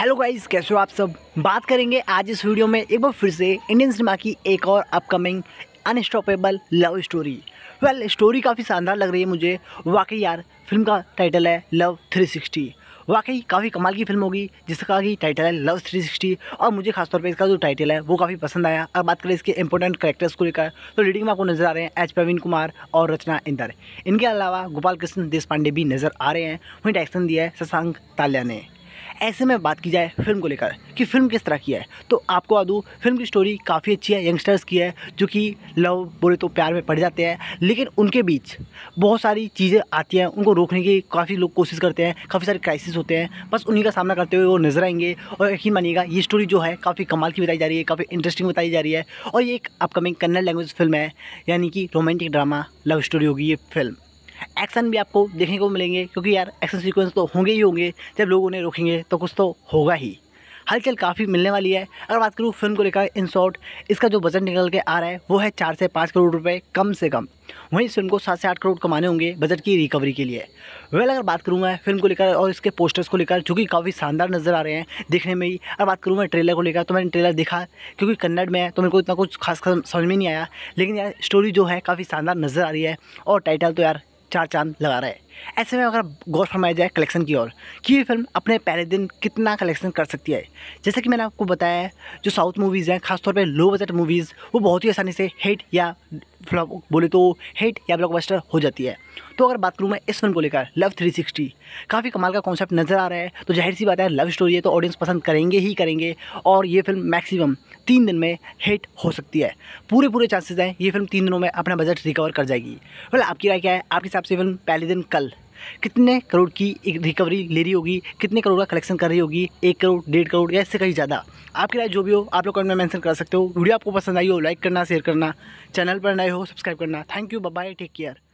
hello guys कैसे हो आप सब बात करेंगे आज इस वीडियो में एक बार फिर से इंडियन सिनेमा की एक और upcoming unstoppable love story well story काफ़ी शानदार लग रही है मुझे वाकई यार फिल्म का टाइटल है लव 360 वाकई काफ़ी कमाल की फिल्म होगी जिसका कि टाइटल है लव 360 और मुझे खासतौर पर इसका जो टाइटल है वो काफ़ी पसंद आया अगर बात करें इसके इंपॉर्टेंट करेक्टर्स को लेकर तो रीडिंग में आपको नजर आ रहे हैं एच प्रवीण कुमार और रचना इंदर इनके अलावा गोपाल कृष्ण देश भी नज़र आ रहे हैं वहीं डायरेक्शन दिया है शशांक ताल्या ने ऐसे में बात की जाए फिल्म को लेकर कि फिल्म किस तरह की है तो आपको बता दूँ फिल्म की स्टोरी काफ़ी अच्छी है यंगस्टर्स की है जो कि लव बोले तो प्यार में पड़ जाते हैं लेकिन उनके बीच बहुत सारी चीज़ें आती हैं उनको रोकने की काफ़ी लोग कोशिश करते हैं काफ़ी सारे क्राइसिस होते हैं बस उन्हीं का सामना करते हुए वो नजर आएंगे और यकीन मानिएगा ये स्टोरी जो है काफ़ी कमाल की बताई जा रही है काफ़ी इंटरेस्टिंग बताई जा रही है और ये एक अपकमिंग कन्नड़ लैंग्वेज फिल्म है यानी कि रोमांटिक ड्रामा लव स्टोरी होगी ये फिल्म एक्शन भी आपको देखने को मिलेंगे क्योंकि यार एक्शन सीक्वेंस तो होंगे ही होंगे जब लोग उन्हें रोकेंगे तो कुछ तो होगा ही हलचल काफ़ी मिलने वाली है अगर बात करूँ फिल्म को लेकर इन शॉर्ट इसका जो बजट निकल के आ रहा है वो है चार से पाँच करोड़ रुपए कम से कम वहीं इस फिल्म को सात से आठ करोड़ कमाने होंगे बजट की रिकवरी के लिए वेल अगर बात करूँ मैं फिल्म को लेकर और इसके पोस्टर्स को लेकर जो कि काफ़ी शानदार नज़र आ रहे हैं देखने में ही अगर बात करूँ मैं ट्रेलर को लेकर तो मैंने ट्रेलर देखा क्योंकि कन्नड़ में है तो मेरे को इतना कुछ खास समझ में नहीं आया लेकिन यार स्टोरी जो है काफ़ी शानदार नज़र आ रही है और टाइटल तो यार चार चांद लगा रहा है ऐसे में अगर गौर फरमाया जाए कलेक्शन की ओर कि ये फिल्म अपने पहले दिन कितना कलेक्शन कर सकती है जैसे कि मैंने आपको बताया है जो साउथ मूवीज़ हैं खासतौर पर लो बजट मूवीज़ वो बहुत ही आसानी से हिट या फ्लॉप बोले तो हिट या ब्लॉकबस्टर हो जाती है तो अगर बात करूँ मैं इस फिल्म को लेकर लव 360 काफ़ी कमाल का कॉन्सेप्ट नज़र आ रहा है तो जाहिर सी बात है लव स्टोरी है तो ऑडियंस पसंद करेंगे ही करेंगे और ये फिल्म मैक्सिमम तीन दिन में हिट हो सकती है पूरे पूरे चांसेस हैं ये फिल्म तीन दिनों में अपना बजट रिकवर कर जाएगी वेल आपकी राय क्या है आपके हिसाब से फिल्म पहले दिन कल कितने करोड़ की एक रिकवरी ले रही होगी कितने करोड़ का कलेक्शन कर रही होगी एक करोड़ डेढ़ करोड़ या इससे कहीं ज़्यादा आपकी राय जो भी हो आप लोग कमेंट में मैंसन कर सकते हो वीडियो आपको पसंद आई हो लाइक करना शेयर करना चैनल पर नए हो सब्सक्राइब करना thank you bye take care